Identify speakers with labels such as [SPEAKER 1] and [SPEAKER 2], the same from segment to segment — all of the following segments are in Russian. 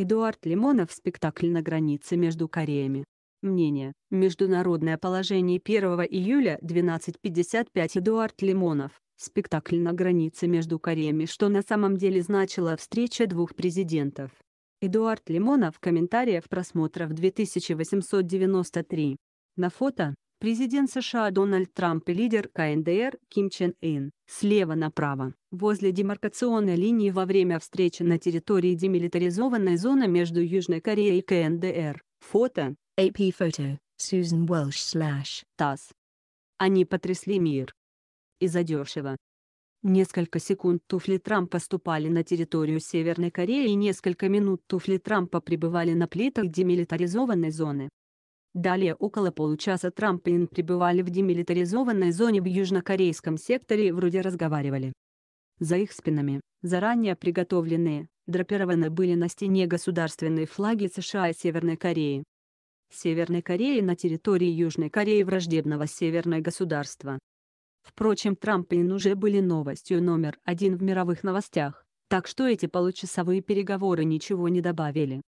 [SPEAKER 1] Эдуард Лимонов «Спектакль на границе между Кореями». Мнение. Международное положение 1 июля 12.55 Эдуард Лимонов. Спектакль на границе между Кореями, что на самом деле значила встреча двух президентов. Эдуард Лимонов. Комментариев просмотров 2893. На фото Президент США Дональд Трамп и лидер КНДР Ким Чен Ын слева направо. Возле демаркационной линии во время встречи на территории демилитаризованной зоны между Южной Кореей и КНДР. Фото. AP Photo. Susan Welsh slash. ТАСС. Они потрясли мир. И задешево. Несколько секунд туфли Трампа ступали на территорию Северной Кореи и несколько минут туфли Трампа пребывали на плитах демилитаризованной зоны. Далее около получаса Трамп и Ин пребывали в демилитаризованной зоне в южнокорейском секторе и вроде разговаривали. За их спинами, заранее приготовленные, драпированы были на стене государственные флаги США и Северной Кореи. Северной Кореи на территории Южной Кореи враждебного северное государство. Впрочем, Трамп и Ин уже были новостью номер один в мировых новостях, так что эти получасовые переговоры ничего не добавили.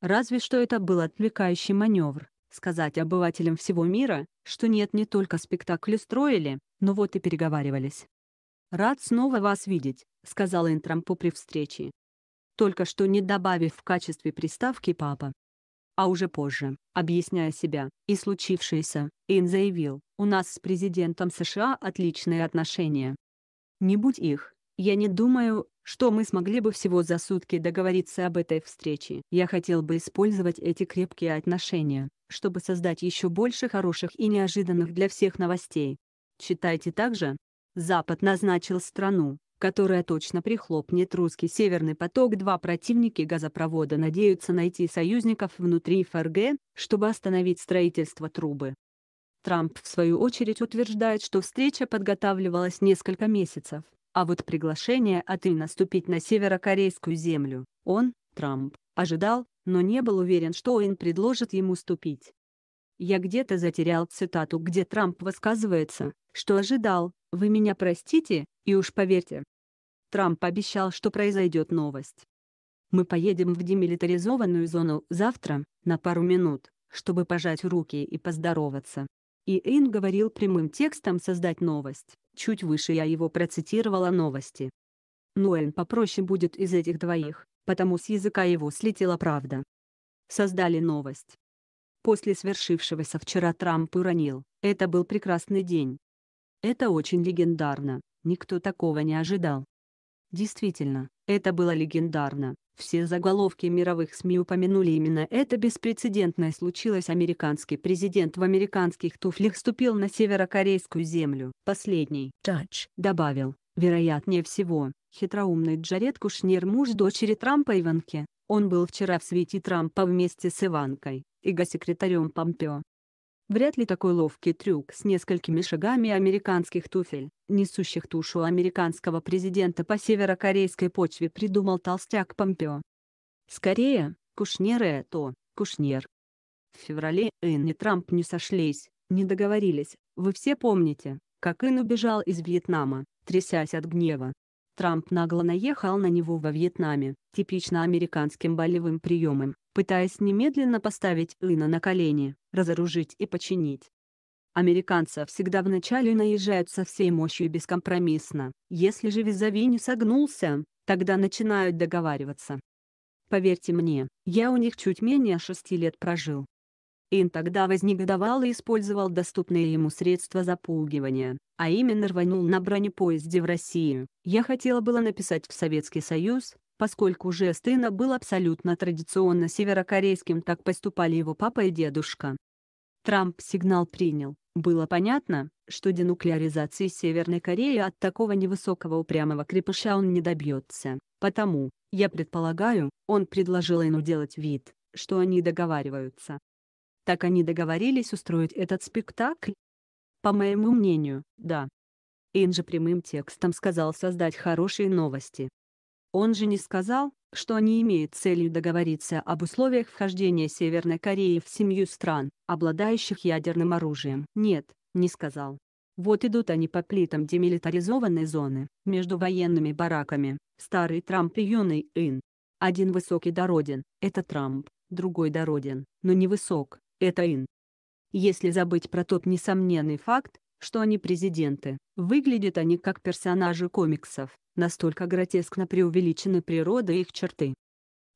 [SPEAKER 1] Разве что это был отвлекающий маневр, сказать обывателям всего мира, что нет не только спектакль строили, но вот и переговаривались. «Рад снова вас видеть», — сказал им при встрече. Только что не добавив в качестве приставки «папа». А уже позже, объясняя себя и случившееся, Ин заявил, «У нас с президентом США отличные отношения. Не будь их, я не думаю, что мы смогли бы всего за сутки договориться об этой встрече. Я хотел бы использовать эти крепкие отношения, чтобы создать еще больше хороших и неожиданных для всех новостей. Читайте также. Запад назначил страну, которая точно прихлопнет русский «Северный поток-2». Противники газопровода надеются найти союзников внутри ФРГ, чтобы остановить строительство трубы. Трамп, в свою очередь, утверждает, что встреча подготавливалась несколько месяцев. А вот приглашение от Иль наступить на северокорейскую землю он, Трамп, ожидал, но не был уверен, что Ин предложит ему ступить. Я где-то затерял цитату, где Трамп высказывается, что ожидал, вы меня простите, и уж поверьте. Трамп обещал, что произойдет новость. Мы поедем в демилитаризованную зону завтра, на пару минут, чтобы пожать руки и поздороваться. И Ин говорил прямым текстом создать новость. Чуть выше я его процитировала новости. Ноэль попроще будет из этих двоих, потому с языка его слетела правда. Создали новость. После свершившегося вчера Трамп уронил, это был прекрасный день. Это очень легендарно, никто такого не ожидал. Действительно, это было легендарно. Все заголовки мировых СМИ упомянули именно это беспрецедентное случилось. Американский президент в американских туфлях ступил на северокорейскую землю. Последний, Джадж, добавил, вероятнее всего, хитроумный Джаред Кушнер муж дочери Трампа Иванки. Он был вчера в свете Трампа вместе с Иванкой и госсекретарем Помпео. Вряд ли такой ловкий трюк с несколькими шагами американских туфель, несущих тушу американского президента по северокорейской почве придумал толстяк Помпео. Скорее, Кушнер и это, Кушнер. В феврале Ин и Трамп не сошлись, не договорились, вы все помните, как Ин убежал из Вьетнама, трясясь от гнева. Трамп нагло наехал на него во Вьетнаме, типично американским болевым приемом пытаясь немедленно поставить Ина на колени, разоружить и починить. Американцы всегда вначале наезжают со всей мощью бескомпромиссно, если же визави не согнулся, тогда начинают договариваться. Поверьте мне, я у них чуть менее шести лет прожил. Ин тогда вознегодовал и использовал доступные ему средства запугивания, а именно рванул на бронепоезде в Россию. Я хотела было написать в Советский Союз, Поскольку жест Ина был абсолютно традиционно северокорейским, так поступали его папа и дедушка. Трамп сигнал принял. Было понятно, что денуклеаризации Северной Кореи от такого невысокого упрямого крепыша он не добьется. Потому, я предполагаю, он предложил Ину делать вид, что они договариваются. Так они договорились устроить этот спектакль? По моему мнению, да. Ин же прямым текстом сказал создать хорошие новости, он же не сказал, что они имеют целью договориться об условиях вхождения Северной Кореи в семью стран, обладающих ядерным оружием. Нет, не сказал. Вот идут они по плитам демилитаризованной зоны, между военными бараками, старый Трамп и юный Ин. Один высокий дороден, это Трамп, другой дороден, но не высок, это Ин. Если забыть про тот несомненный факт, что они президенты. Выглядят они как персонажи комиксов, настолько гротескно преувеличены природа их черты.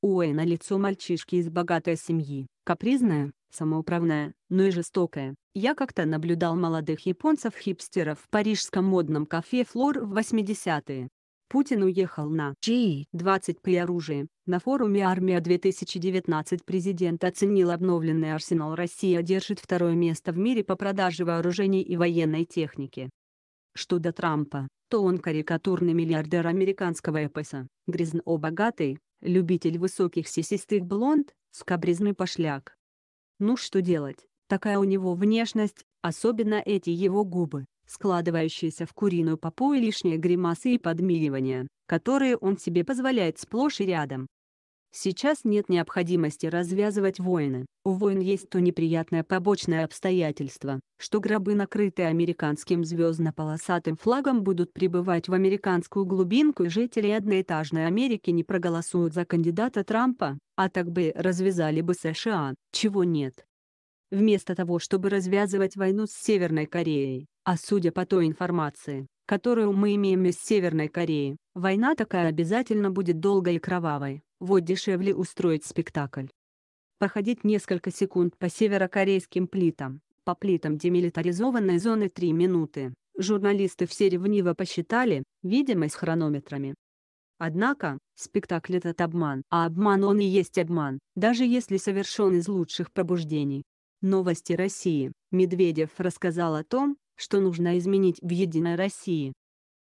[SPEAKER 1] на лицо мальчишки из богатой семьи, капризная, самоуправная, но и жестокая. Я как-то наблюдал молодых японцев-хипстеров в парижском модном кафе «Флор» в 80-е. Путин уехал на G20 при оружии. На форуме «Армия-2019» президент оценил обновленный арсенал России. держит второе место в мире по продаже вооружений и военной техники». Что до Трампа, то он карикатурный миллиардер американского эпоса, грязно-богатый, любитель высоких сисистых блонд, скабризный пошляк. Ну что делать, такая у него внешность, особенно эти его губы, складывающиеся в куриную попу и лишние гримасы и подмигивания, которые он себе позволяет сплошь и рядом. Сейчас нет необходимости развязывать войны. У войн есть то неприятное побочное обстоятельство, что гробы, накрытые американским звездно-полосатым флагом, будут прибывать в американскую глубинку и жители одноэтажной Америки не проголосуют за кандидата Трампа, а так бы развязали бы США, чего нет. Вместо того, чтобы развязывать войну с Северной Кореей, а судя по той информации, которую мы имеем из Северной Кореи, война такая обязательно будет долгой и кровавой, вот дешевле устроить спектакль. Походить несколько секунд по северокорейским плитам, по плитам демилитаризованной зоны 3 минуты, журналисты все ревниво посчитали, видимо с хронометрами. Однако, спектакль этот обман, а обман он и есть обман, даже если совершен из лучших пробуждений. Новости России. Медведев рассказал о том, что нужно изменить в «Единой России».